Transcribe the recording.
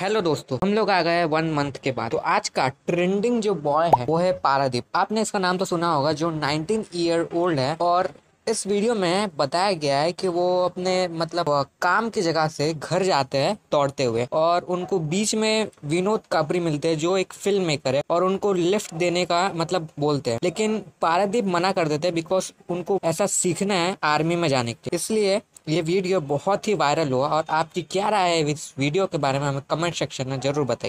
hello दोस्तों हम लोग आ गए वन मंथ के बाद तो आज का ट्रेंडिंग जो बॉय है वो है पारादीप आपने इसका नाम तो सुना होगा जो 19 ईयर ओल्ड है और इस वीडियो में बताया गया है कि वो अपने मतलब काम की जगह से घर जाते हैं दौड़ते हुए और उनको बीच में विनोद कापरी मिलते हैं जो एक फिल्म मेकर है और उनको लिफ्ट देने का मतलब बोलते हैं लेकिन पारादीप मना कर देते हैं बिकॉज उनको ऐसा सीखना है आर्मी में जाने के इसलिए ये वीडियो बहुत ही वायरल हुआ और आपकी क्या राय है इस वीडियो के बारे में हमें कमेंट सेक्शन में ज़रूर बताइए